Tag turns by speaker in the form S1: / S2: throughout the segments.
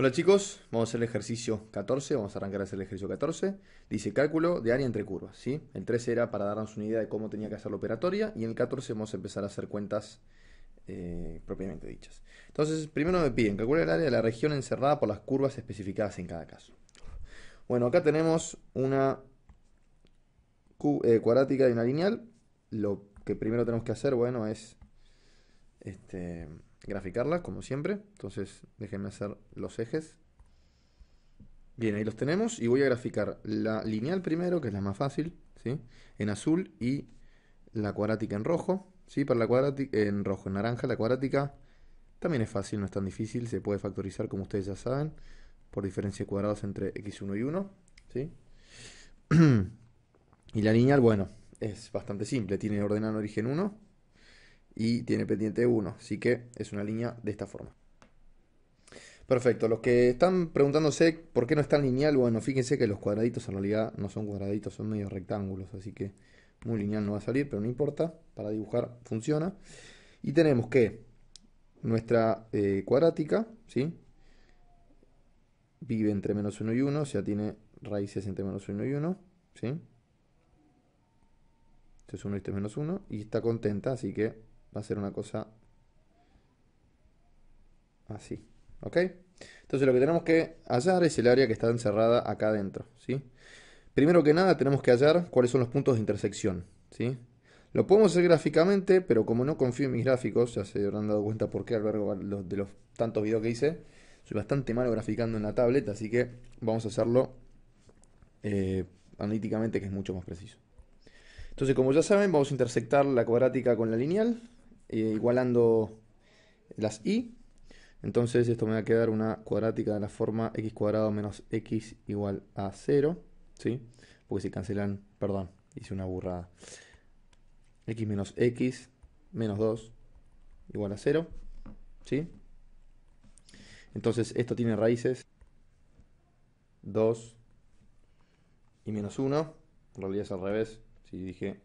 S1: Hola chicos, vamos a hacer el ejercicio 14, vamos a arrancar a hacer el ejercicio 14. Dice cálculo de área entre curvas, ¿sí? El 13 era para darnos una idea de cómo tenía que hacer la operatoria y en el 14 vamos a empezar a hacer cuentas eh, propiamente dichas. Entonces, primero me piden calcular el área de la región encerrada por las curvas especificadas en cada caso. Bueno, acá tenemos una eh, cuadrática y una lineal. Lo que primero tenemos que hacer, bueno, es este, graficarla, como siempre. Entonces, déjenme hacer los ejes. Bien, ahí los tenemos. Y voy a graficar la lineal primero, que es la más fácil, ¿sí? En azul y la cuadrática en rojo. ¿sí? Para la cuadrática, en rojo, en naranja, la cuadrática también es fácil, no es tan difícil. Se puede factorizar, como ustedes ya saben, por diferencia de cuadrados entre x1 y 1, ¿sí? y la lineal, bueno, es bastante simple. Tiene ordenado origen 1 y tiene pendiente 1. Así que es una línea de esta forma. Perfecto, los que están preguntándose por qué no es tan lineal, bueno, fíjense que los cuadraditos en realidad no son cuadraditos, son medio rectángulos, así que muy lineal no va a salir, pero no importa, para dibujar funciona. Y tenemos que nuestra eh, cuadrática, ¿sí? Vive entre menos 1 y 1, o sea, tiene raíces entre menos 1 y 1, ¿sí? Este es 1 y este es menos 1, y está contenta, así que va a ser una cosa así, ¿ok? Entonces lo que tenemos que hallar es el área que está encerrada acá adentro, ¿sí? Primero que nada tenemos que hallar cuáles son los puntos de intersección, ¿sí? Lo podemos hacer gráficamente, pero como no confío en mis gráficos, ya se habrán dado cuenta por qué a lo largo de los tantos videos que hice, soy bastante malo graficando en la tableta, así que vamos a hacerlo eh, analíticamente, que es mucho más preciso. Entonces, como ya saben, vamos a intersectar la cuadrática con la lineal, eh, igualando las Y Entonces esto me va a quedar una cuadrática de la forma x cuadrado menos x igual a 0. ¿Sí? Porque si cancelan, perdón, hice una burrada. x menos x menos 2 igual a 0. ¿Sí? Entonces esto tiene raíces 2 y menos 1. En realidad es al revés. Si dije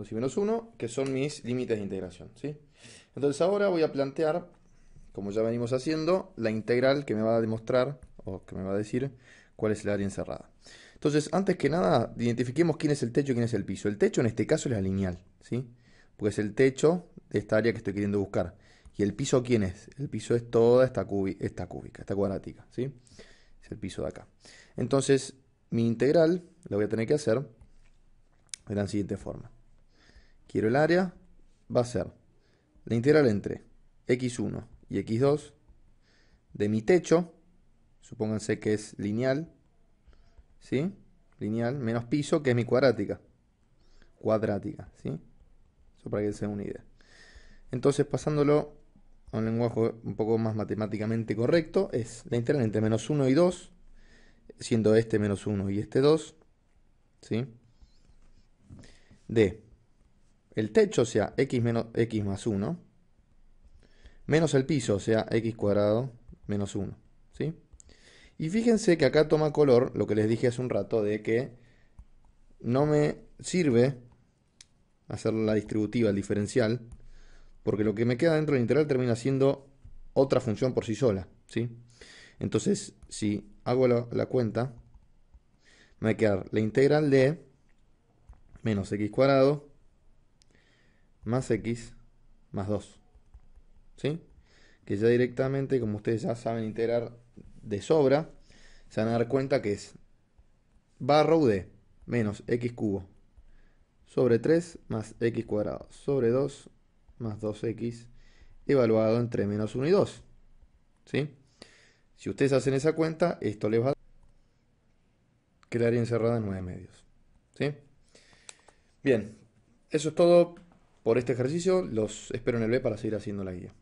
S1: 2 y menos 1, que son mis límites de integración. ¿sí? Entonces ahora voy a plantear, como ya venimos haciendo, la integral que me va a demostrar o que me va a decir cuál es el área encerrada. Entonces, antes que nada, identifiquemos quién es el techo y quién es el piso. El techo en este caso es la lineal, ¿sí? Porque es el techo de esta área que estoy queriendo buscar. ¿Y el piso quién es? El piso es toda esta, esta cúbica, esta cuadrática, ¿sí? Es el piso de acá. Entonces, mi integral la voy a tener que hacer de la siguiente forma. Quiero el área, va a ser la integral entre x1 y x2 de mi techo, supónganse que es lineal, ¿sí? Lineal, menos piso, que es mi cuadrática. Cuadrática, ¿sí? Eso para que se den una idea. Entonces, pasándolo a un lenguaje un poco más matemáticamente correcto, es la integral entre menos 1 y 2, siendo este menos 1 y este 2, ¿sí? De el techo, sea, x, menos, x más 1, menos el piso, o sea, x cuadrado menos 1. ¿sí? Y fíjense que acá toma color lo que les dije hace un rato de que no me sirve hacer la distributiva, el diferencial, porque lo que me queda dentro del integral termina siendo otra función por sí sola. ¿sí? Entonces, si hago la, la cuenta, me va a quedar la integral de menos x cuadrado más x más 2. ¿Sí? Que ya directamente, como ustedes ya saben integrar de sobra, se van a dar cuenta que es barro de menos x cubo sobre 3 más x cuadrado sobre 2 más 2x evaluado entre menos 1 y 2. ¿Sí? Si ustedes hacen esa cuenta, esto les va a dar encerrada en 9 medios. ¿Sí? Bien, eso es todo por este ejercicio. Los espero en el B para seguir haciendo la guía.